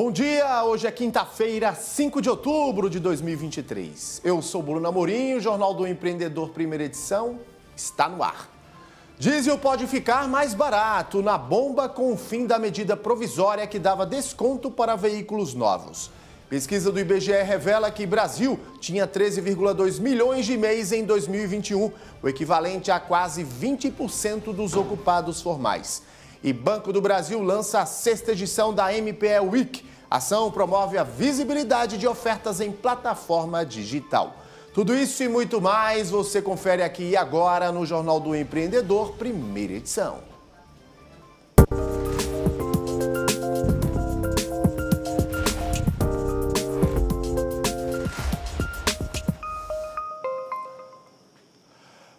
Bom dia, hoje é quinta-feira, 5 de outubro de 2023. Eu sou Bruno Amorim, o Jornal do Empreendedor, primeira edição, está no ar. Diesel pode ficar mais barato na bomba com o fim da medida provisória que dava desconto para veículos novos. Pesquisa do IBGE revela que Brasil tinha 13,2 milhões de mês em 2021, o equivalente a quase 20% dos ocupados formais. E Banco do Brasil lança a sexta edição da MPE Week. A ação promove a visibilidade de ofertas em plataforma digital. Tudo isso e muito mais você confere aqui agora no Jornal do Empreendedor, primeira edição.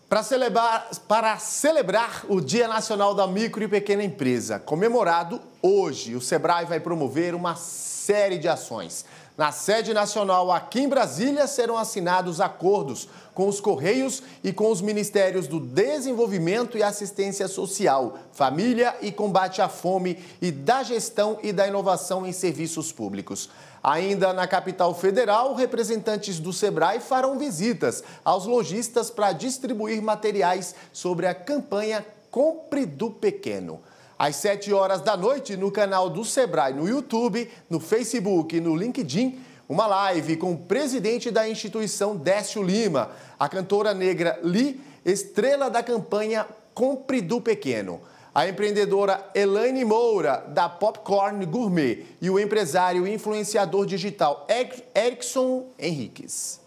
Para celebrar, para celebrar o Dia Nacional da Micro e Pequena Empresa, comemorado hoje, o Sebrae vai promover uma série de ações. Na sede nacional, aqui em Brasília, serão assinados acordos com os Correios e com os Ministérios do Desenvolvimento e Assistência Social, Família e Combate à Fome e da Gestão e da Inovação em Serviços Públicos. Ainda na capital federal, representantes do SEBRAE farão visitas aos lojistas para distribuir materiais sobre a campanha Compre do Pequeno às 7 horas da noite no canal do Sebrae, no YouTube, no Facebook e no LinkedIn, uma live com o presidente da instituição Décio Lima, a cantora negra Li, estrela da campanha Compre do Pequeno. A empreendedora Elaine Moura, da Popcorn Gourmet, e o empresário e influenciador digital Erickson Henriques.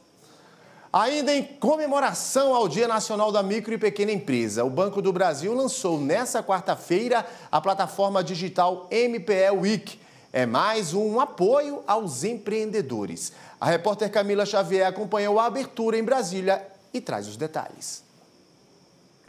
Ainda em comemoração ao Dia Nacional da Micro e Pequena Empresa, o Banco do Brasil lançou nesta quarta-feira a plataforma digital MPE Week. É mais um apoio aos empreendedores. A repórter Camila Xavier acompanhou a abertura em Brasília e traz os detalhes.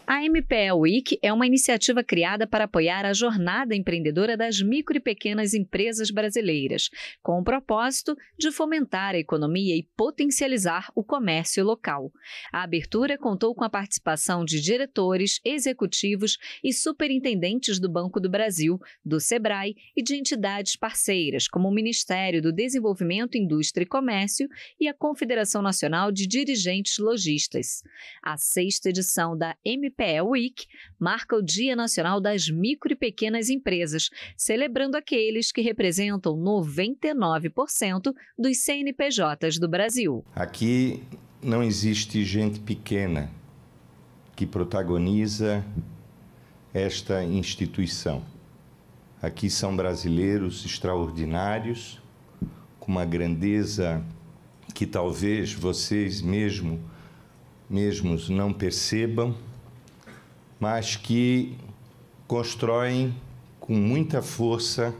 A MPE Week é uma iniciativa criada para apoiar a jornada empreendedora das micro e pequenas empresas brasileiras, com o propósito de fomentar a economia e potencializar o comércio local. A abertura contou com a participação de diretores, executivos e superintendentes do Banco do Brasil, do SEBRAE e de entidades parceiras, como o Ministério do Desenvolvimento, Indústria e Comércio e a Confederação Nacional de Dirigentes Logistas. A sexta edição da MPE MPE Week marca o Dia Nacional das Micro e Pequenas Empresas, celebrando aqueles que representam 99% dos CNPJs do Brasil. Aqui não existe gente pequena que protagoniza esta instituição. Aqui são brasileiros extraordinários, com uma grandeza que talvez vocês mesmo mesmos não percebam mas que constroem com muita força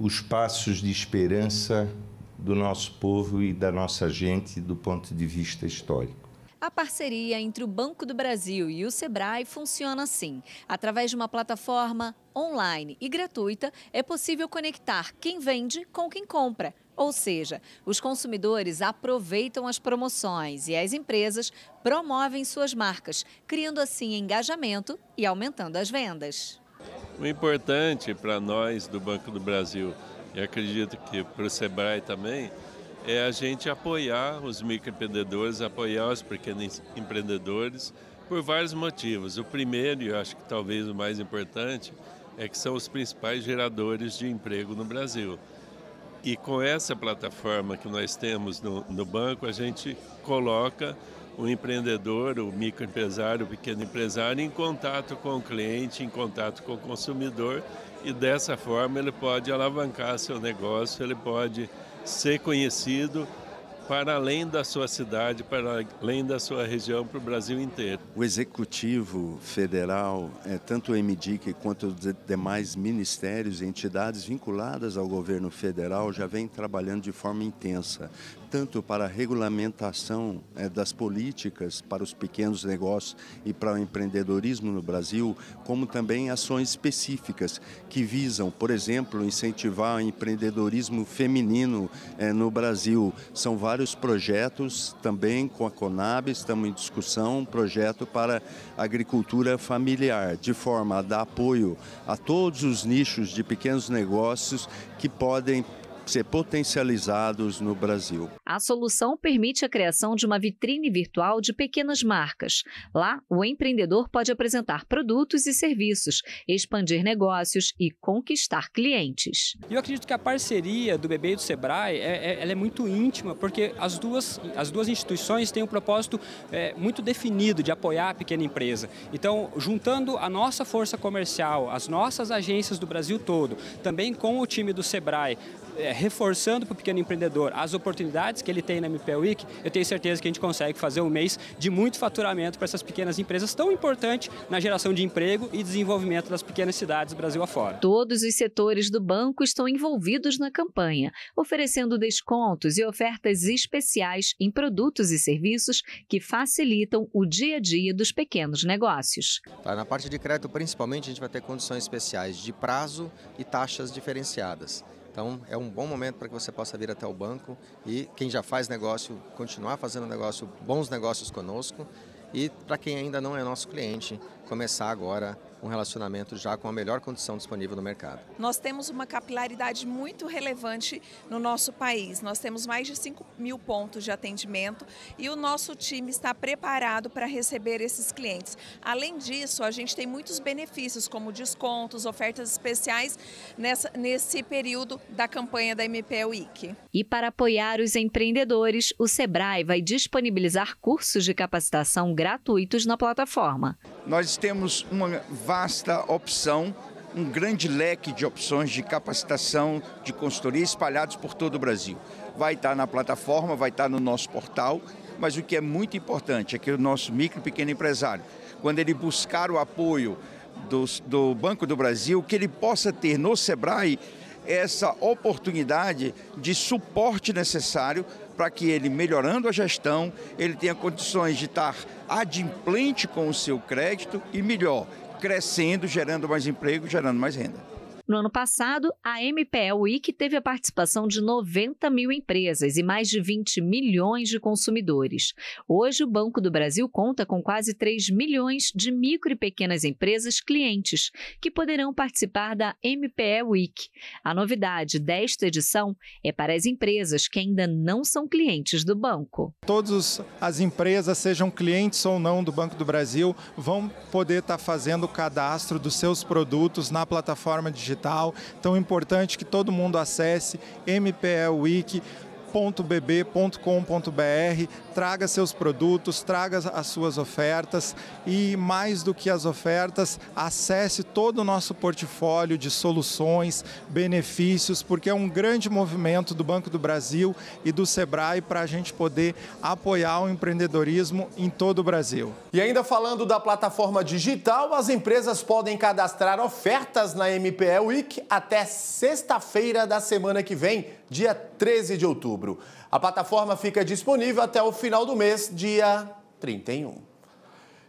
os passos de esperança do nosso povo e da nossa gente do ponto de vista histórico. A parceria entre o Banco do Brasil e o Sebrae funciona assim. Através de uma plataforma online e gratuita, é possível conectar quem vende com quem compra ou seja, os consumidores aproveitam as promoções e as empresas promovem suas marcas, criando assim engajamento e aumentando as vendas. O importante para nós do Banco do Brasil, e acredito que para o Sebrae também, é a gente apoiar os microempreendedores, apoiar os pequenos empreendedores por vários motivos. O primeiro, e eu acho que talvez o mais importante, é que são os principais geradores de emprego no Brasil. E com essa plataforma que nós temos no, no banco, a gente coloca o empreendedor, o microempresário, o pequeno empresário em contato com o cliente, em contato com o consumidor e dessa forma ele pode alavancar seu negócio, ele pode ser conhecido para além da sua cidade, para além da sua região, para o Brasil inteiro. O Executivo Federal, é, tanto o MDIC quanto os demais ministérios e entidades vinculadas ao governo federal já vem trabalhando de forma intensa tanto para a regulamentação é, das políticas para os pequenos negócios e para o empreendedorismo no Brasil, como também ações específicas que visam, por exemplo, incentivar o empreendedorismo feminino é, no Brasil. São vários projetos também com a Conab, estamos em discussão, um projeto para agricultura familiar, de forma a dar apoio a todos os nichos de pequenos negócios que podem ser potencializados no Brasil. A solução permite a criação de uma vitrine virtual de pequenas marcas. Lá, o empreendedor pode apresentar produtos e serviços, expandir negócios e conquistar clientes. Eu acredito que a parceria do Bebê e do Sebrae é, é, é muito íntima, porque as duas, as duas instituições têm um propósito é, muito definido de apoiar a pequena empresa. Então, juntando a nossa força comercial, as nossas agências do Brasil todo, também com o time do Sebrae, é, reforçando para o pequeno empreendedor as oportunidades que ele tem na MPE Week, eu tenho certeza que a gente consegue fazer um mês de muito faturamento para essas pequenas empresas tão importante na geração de emprego e desenvolvimento das pequenas cidades do Brasil afora. Todos os setores do banco estão envolvidos na campanha, oferecendo descontos e ofertas especiais em produtos e serviços que facilitam o dia a dia dos pequenos negócios. Tá, na parte de crédito, principalmente, a gente vai ter condições especiais de prazo e taxas diferenciadas. Então é um bom momento para que você possa vir até o banco e quem já faz negócio, continuar fazendo negócio, bons negócios conosco e para quem ainda não é nosso cliente, começar agora um relacionamento já com a melhor condição disponível no mercado. Nós temos uma capilaridade muito relevante no nosso país. Nós temos mais de 5 mil pontos de atendimento e o nosso time está preparado para receber esses clientes. Além disso, a gente tem muitos benefícios, como descontos, ofertas especiais nessa, nesse período da campanha da MP Week. E para apoiar os empreendedores, o Sebrae vai disponibilizar cursos de capacitação gratuitos na plataforma. Nós temos uma vasta opção, um grande leque de opções de capacitação, de consultoria espalhados por todo o Brasil. Vai estar na plataforma, vai estar no nosso portal, mas o que é muito importante é que o nosso micro e pequeno empresário, quando ele buscar o apoio do, do Banco do Brasil, que ele possa ter no Sebrae essa oportunidade de suporte necessário para que ele, melhorando a gestão, ele tenha condições de estar adimplente com o seu crédito e melhor, crescendo, gerando mais emprego, gerando mais renda. No ano passado, a MPE Week teve a participação de 90 mil empresas e mais de 20 milhões de consumidores. Hoje, o Banco do Brasil conta com quase 3 milhões de micro e pequenas empresas clientes que poderão participar da MPE Week. A novidade desta edição é para as empresas que ainda não são clientes do banco. Todas as empresas, sejam clientes ou não do Banco do Brasil, vão poder estar fazendo o cadastro dos seus produtos na plataforma digital digital. Então é importante que todo mundo acesse MPE Wiki. .bb.com.br Traga seus produtos, traga as suas ofertas e, mais do que as ofertas, acesse todo o nosso portfólio de soluções, benefícios, porque é um grande movimento do Banco do Brasil e do Sebrae para a gente poder apoiar o empreendedorismo em todo o Brasil. E ainda falando da plataforma digital, as empresas podem cadastrar ofertas na MPE Week até sexta-feira da semana que vem dia 13 de outubro. A plataforma fica disponível até o final do mês, dia 31.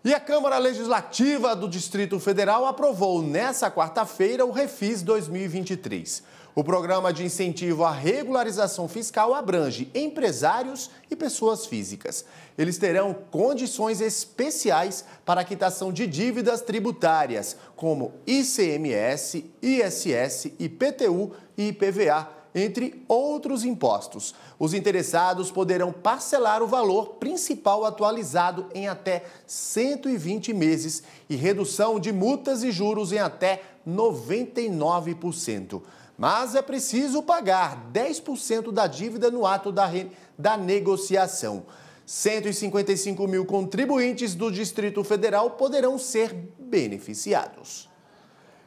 E a Câmara Legislativa do Distrito Federal aprovou nesta quarta-feira o Refis 2023. O programa de incentivo à regularização fiscal abrange empresários e pessoas físicas. Eles terão condições especiais para a quitação de dívidas tributárias, como ICMS, ISS, IPTU e IPVA entre outros impostos. Os interessados poderão parcelar o valor principal atualizado em até 120 meses e redução de multas e juros em até 99%. Mas é preciso pagar 10% da dívida no ato da, re... da negociação. 155 mil contribuintes do Distrito Federal poderão ser beneficiados.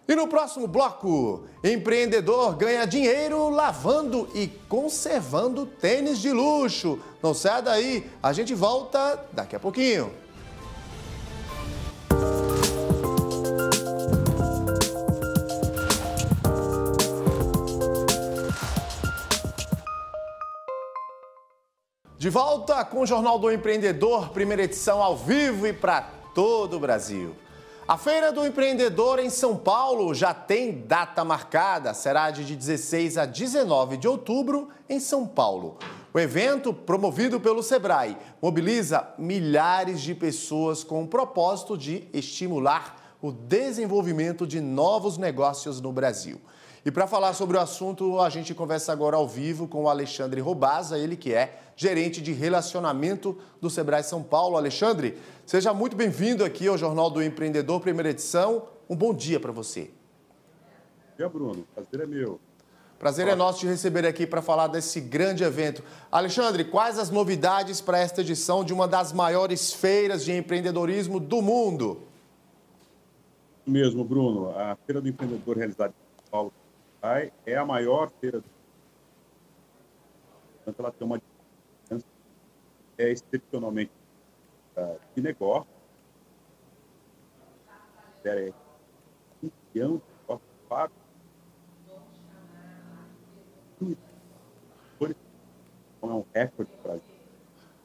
E no próximo bloco, empreendedor ganha dinheiro lavando e conservando tênis de luxo. Não saia daí, a gente volta daqui a pouquinho. De volta com o Jornal do Empreendedor, primeira edição ao vivo e para todo o Brasil. A Feira do Empreendedor em São Paulo já tem data marcada. Será de 16 a 19 de outubro em São Paulo. O evento, promovido pelo Sebrae, mobiliza milhares de pessoas com o propósito de estimular o desenvolvimento de novos negócios no Brasil. E para falar sobre o assunto, a gente conversa agora ao vivo com o Alexandre Robaza, ele que é gerente de relacionamento do Sebrae São Paulo. Alexandre, seja muito bem-vindo aqui ao Jornal do Empreendedor, primeira edição. Um bom dia para você. Bom dia, Bruno. Prazer é meu. Prazer é nosso te receber aqui para falar desse grande evento. Alexandre, quais as novidades para esta edição de uma das maiores feiras de empreendedorismo do mundo? mesmo, Bruno. A Feira do Empreendedor realizada em São Paulo é a maior feira do portanto, ela tem uma é, excepcionalmente uh, de negócio. É, um milhão de negócios então, é um recorde para a gente.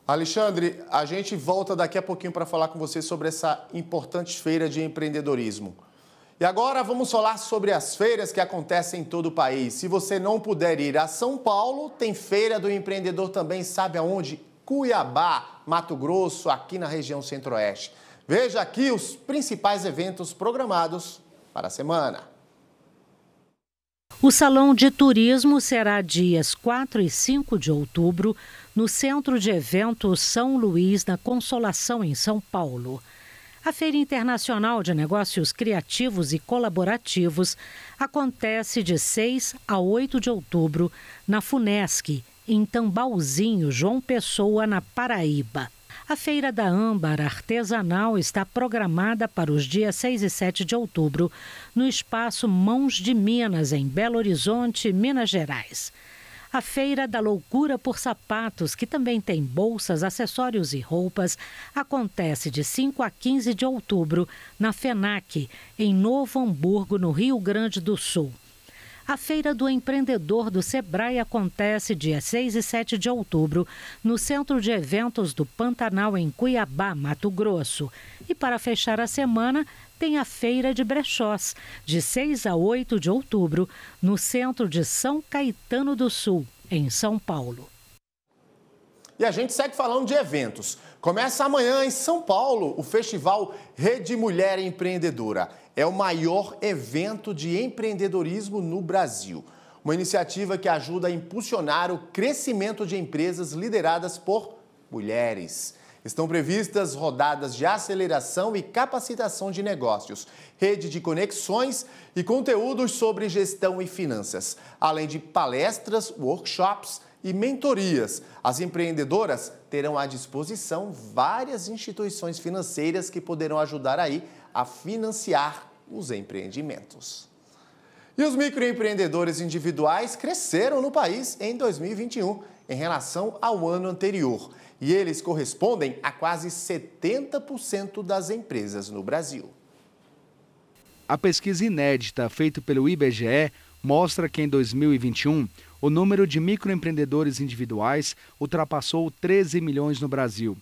Alexandre, a gente volta daqui a pouquinho para falar com você sobre essa importante feira de empreendedorismo. E agora vamos falar sobre as feiras que acontecem em todo o país. Se você não puder ir a São Paulo, tem Feira do Empreendedor também, sabe aonde? Cuiabá, Mato Grosso, aqui na região Centro-Oeste. Veja aqui os principais eventos programados para a semana. O Salão de Turismo será dias 4 e 5 de outubro no Centro de Eventos São Luís, da Consolação, em São Paulo. A Feira Internacional de Negócios Criativos e Colaborativos acontece de 6 a 8 de outubro na FUNESC, em Tambalzinho, João Pessoa, na Paraíba. A Feira da Âmbar Artesanal está programada para os dias 6 e 7 de outubro, no espaço Mãos de Minas, em Belo Horizonte, Minas Gerais a Feira da Loucura por Sapatos, que também tem bolsas, acessórios e roupas, acontece de 5 a 15 de outubro na FENAC, em Novo Hamburgo, no Rio Grande do Sul. A Feira do Empreendedor do Sebrae acontece dia 6 e 7 de outubro no Centro de Eventos do Pantanal, em Cuiabá, Mato Grosso. E para fechar a semana, tem a Feira de Brechós, de 6 a 8 de outubro, no centro de São Caetano do Sul, em São Paulo. E a gente segue falando de eventos. Começa amanhã em São Paulo o festival Rede Mulher Empreendedora. É o maior evento de empreendedorismo no Brasil. Uma iniciativa que ajuda a impulsionar o crescimento de empresas lideradas por mulheres. Estão previstas rodadas de aceleração e capacitação de negócios, rede de conexões e conteúdos sobre gestão e finanças, além de palestras, workshops e mentorias. As empreendedoras terão à disposição várias instituições financeiras que poderão ajudar aí a financiar os empreendimentos. E os microempreendedores individuais cresceram no país em 2021 em relação ao ano anterior, e eles correspondem a quase 70% das empresas no Brasil. A pesquisa inédita feita pelo IBGE mostra que em 2021 o número de microempreendedores individuais ultrapassou 13 milhões no Brasil.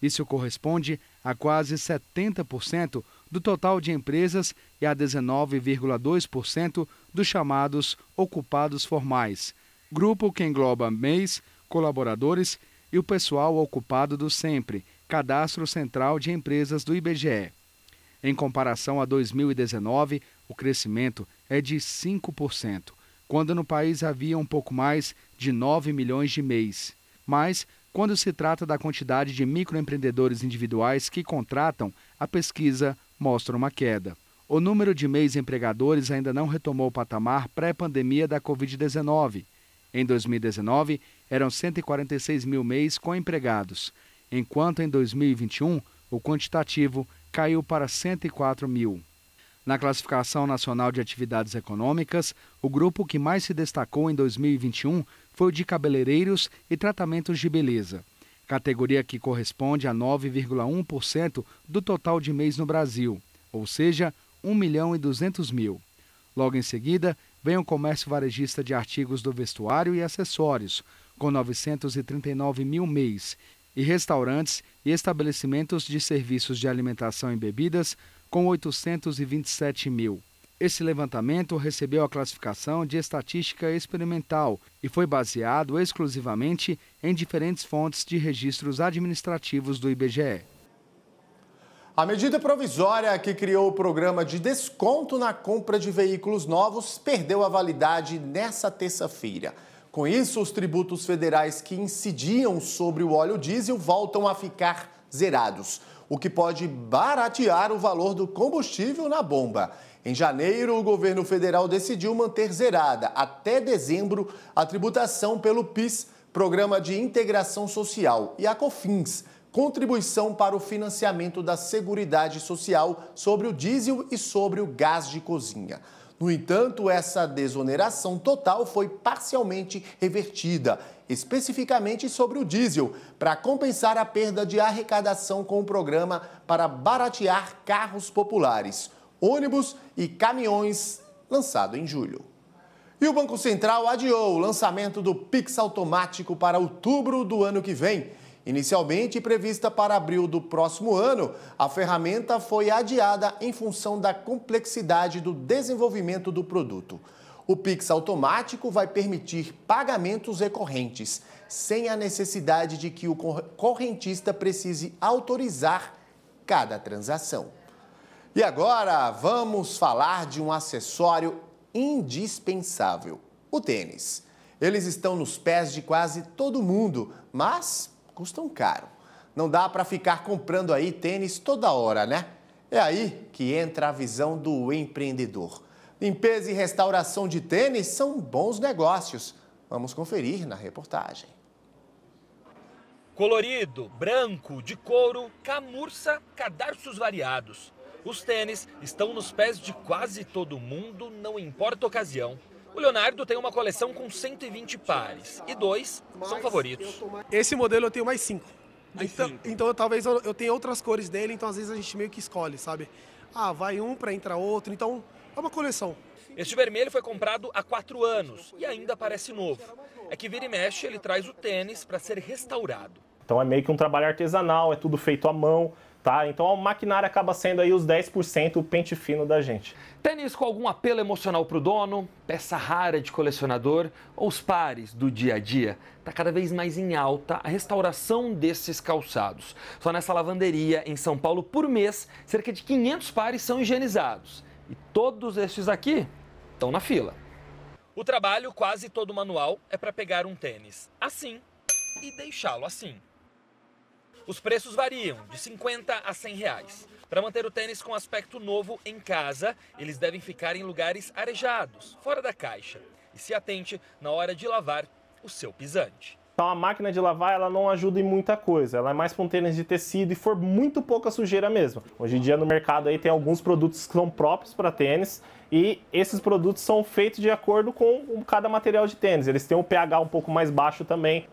Isso corresponde a quase 70% do total de empresas e a 19,2% dos chamados ocupados formais, grupo que engloba MEIs, colaboradores e o pessoal ocupado do SEMPRE, Cadastro Central de Empresas do IBGE. Em comparação a 2019, o crescimento é de 5% quando no país havia um pouco mais de 9 milhões de MEIs. Mas, quando se trata da quantidade de microempreendedores individuais que contratam, a pesquisa mostra uma queda. O número de MEIs empregadores ainda não retomou o patamar pré-pandemia da Covid-19. Em 2019, eram 146 mil MEIs com empregados, enquanto em 2021 o quantitativo caiu para 104 mil. Na classificação nacional de atividades econômicas, o grupo que mais se destacou em 2021 foi o de cabeleireiros e tratamentos de beleza, categoria que corresponde a 9,1% do total de mês no Brasil, ou seja, 1 milhão e 200 mil. Logo em seguida, vem o comércio varejista de artigos do vestuário e acessórios, com 939 mil mês, e restaurantes e estabelecimentos de serviços de alimentação e bebidas com 827 mil. Esse levantamento recebeu a classificação de estatística experimental e foi baseado exclusivamente em diferentes fontes de registros administrativos do IBGE. A medida provisória que criou o programa de desconto na compra de veículos novos perdeu a validade nesta terça-feira. Com isso, os tributos federais que incidiam sobre o óleo diesel voltam a ficar zerados o que pode baratear o valor do combustível na bomba. Em janeiro, o governo federal decidiu manter zerada até dezembro a tributação pelo PIS, Programa de Integração Social, e a COFINS, Contribuição para o Financiamento da Seguridade Social sobre o diesel e sobre o gás de cozinha. No entanto, essa desoneração total foi parcialmente revertida, especificamente sobre o diesel, para compensar a perda de arrecadação com o programa para baratear carros populares, ônibus e caminhões, lançado em julho. E o Banco Central adiou o lançamento do Pix automático para outubro do ano que vem Inicialmente prevista para abril do próximo ano, a ferramenta foi adiada em função da complexidade do desenvolvimento do produto. O Pix automático vai permitir pagamentos recorrentes, sem a necessidade de que o correntista precise autorizar cada transação. E agora vamos falar de um acessório indispensável: o tênis. Eles estão nos pés de quase todo mundo, mas custam caro. Não dá para ficar comprando aí tênis toda hora, né? É aí que entra a visão do empreendedor. Limpeza e restauração de tênis são bons negócios. Vamos conferir na reportagem. Colorido, branco, de couro, camurça, cadarços variados. Os tênis estão nos pés de quase todo mundo, não importa a ocasião. O Leonardo tem uma coleção com 120 pares e dois são favoritos. Esse modelo eu tenho mais cinco. então, então talvez eu, eu tenha outras cores dele, então às vezes a gente meio que escolhe, sabe? Ah, vai um para entrar outro, então é uma coleção. Este vermelho foi comprado há quatro anos e ainda parece novo. É que vira e mexe, ele traz o tênis para ser restaurado. Então é meio que um trabalho artesanal, é tudo feito à mão. Tá? Então a maquinária acaba sendo aí os 10% o pente fino da gente. Tênis com algum apelo emocional para o dono, peça rara de colecionador ou os pares do dia a dia, está cada vez mais em alta a restauração desses calçados. Só nessa lavanderia em São Paulo, por mês, cerca de 500 pares são higienizados. E todos esses aqui estão na fila. O trabalho, quase todo manual, é para pegar um tênis assim e deixá-lo assim. Os preços variam de 50 a 100 reais. Para manter o tênis com aspecto novo em casa, eles devem ficar em lugares arejados, fora da caixa. E se atente na hora de lavar o seu pisante. Então tá, a máquina de lavar ela não ajuda em muita coisa, ela é mais para um tênis de tecido e for muito pouca sujeira mesmo. Hoje em dia no mercado aí tem alguns produtos que são próprios para tênis e esses produtos são feitos de acordo com cada material de tênis. Eles têm um pH um pouco mais baixo também,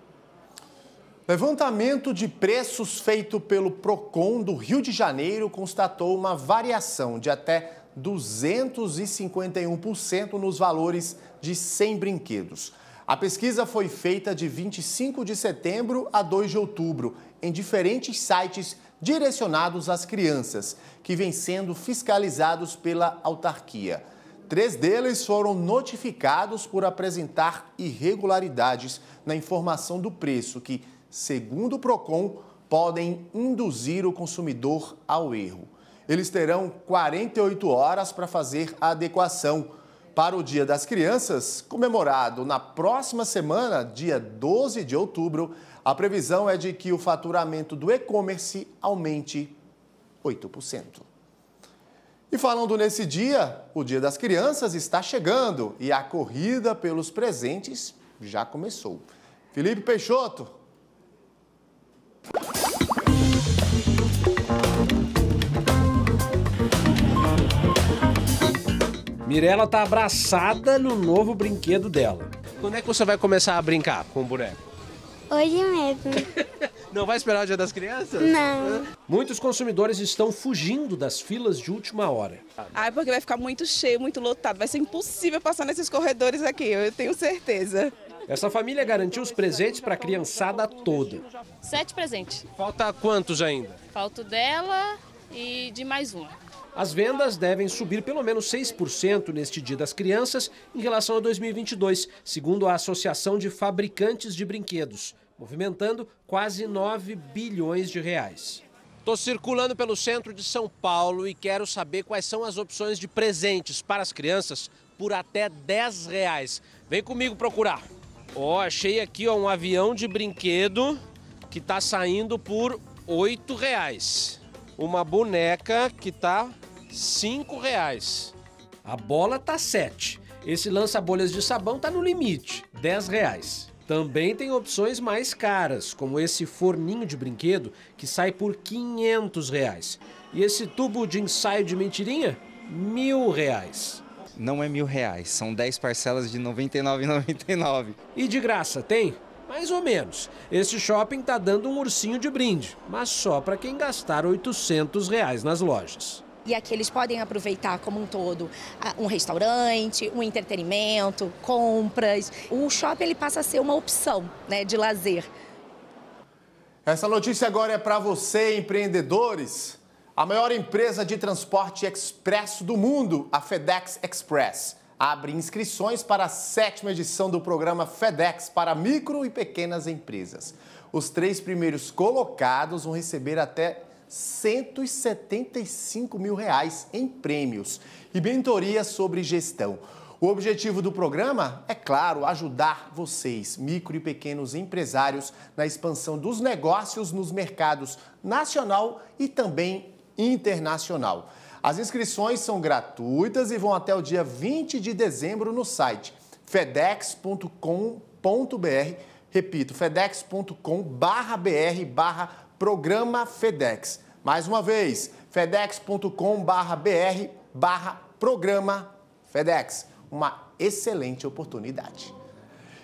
Levantamento de preços feito pelo Procon do Rio de Janeiro constatou uma variação de até 251% nos valores de 100 brinquedos. A pesquisa foi feita de 25 de setembro a 2 de outubro em diferentes sites direcionados às crianças, que vêm sendo fiscalizados pela autarquia. Três deles foram notificados por apresentar irregularidades na informação do preço, que segundo o Procon, podem induzir o consumidor ao erro. Eles terão 48 horas para fazer a adequação. Para o Dia das Crianças, comemorado na próxima semana, dia 12 de outubro, a previsão é de que o faturamento do e-commerce aumente 8%. E falando nesse dia, o Dia das Crianças está chegando e a corrida pelos presentes já começou. Felipe Peixoto, Mirella tá abraçada no novo brinquedo dela. Quando é que você vai começar a brincar com o boneco? Hoje mesmo. Não vai esperar o Dia das Crianças? Não. Muitos consumidores estão fugindo das filas de última hora. Ai, porque vai ficar muito cheio, muito lotado. Vai ser impossível passar nesses corredores aqui, eu tenho certeza. Essa família garantiu os presentes para a criançada toda. Sete presentes. Falta quantos ainda? Falta dela e de mais uma. As vendas devem subir pelo menos 6% neste Dia das Crianças em relação a 2022, segundo a Associação de Fabricantes de Brinquedos, movimentando quase 9 bilhões de reais. Estou circulando pelo centro de São Paulo e quero saber quais são as opções de presentes para as crianças por até 10 reais. Vem comigo procurar. Ó, oh, achei aqui ó, um avião de brinquedo que está saindo por 8 reais. Uma boneca que está R$ reais. A bola tá 7. Esse lança-bolhas de sabão tá no limite, 10 reais. Também tem opções mais caras, como esse forninho de brinquedo que sai por 500 reais. E esse tubo de ensaio de mentirinha, mil reais. Não é mil reais, são 10 parcelas de R$ 99,99. E de graça, tem? Mais ou menos. Esse shopping tá dando um ursinho de brinde, mas só para quem gastar R$ 800 reais nas lojas e aqui eles podem aproveitar como um todo ah, um restaurante, um entretenimento, compras. O shopping ele passa a ser uma opção né, de lazer. Essa notícia agora é para você, empreendedores. A maior empresa de transporte expresso do mundo, a FedEx Express, abre inscrições para a sétima edição do programa FedEx para micro e pequenas empresas. Os três primeiros colocados vão receber até 175 mil reais em prêmios e mentoria sobre gestão. O objetivo do programa é, claro, ajudar vocês, micro e pequenos empresários, na expansão dos negócios nos mercados nacional e também internacional. As inscrições são gratuitas e vão até o dia 20 de dezembro no site fedex.com.br. Repito, fedex.com.br Programa FedEx. Mais uma vez, fedex.com.br barra programa FedEx. Uma excelente oportunidade.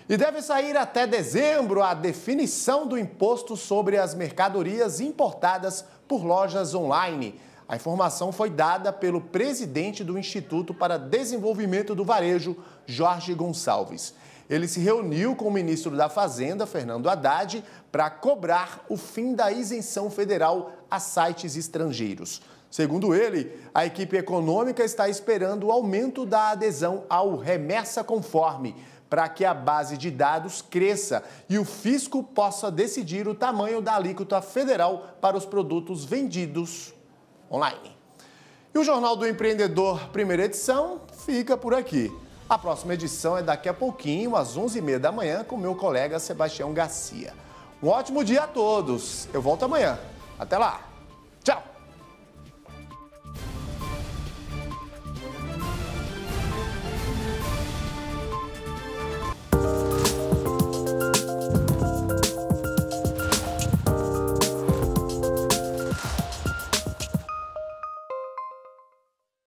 E deve sair até dezembro a definição do imposto sobre as mercadorias importadas por lojas online. A informação foi dada pelo presidente do Instituto para Desenvolvimento do Varejo, Jorge Gonçalves ele se reuniu com o ministro da Fazenda, Fernando Haddad, para cobrar o fim da isenção federal a sites estrangeiros. Segundo ele, a equipe econômica está esperando o aumento da adesão ao remessa conforme, para que a base de dados cresça e o fisco possa decidir o tamanho da alíquota federal para os produtos vendidos online. E o Jornal do Empreendedor, primeira edição, fica por aqui. A próxima edição é daqui a pouquinho, às 11h30 da manhã, com meu colega Sebastião Garcia. Um ótimo dia a todos. Eu volto amanhã. Até lá!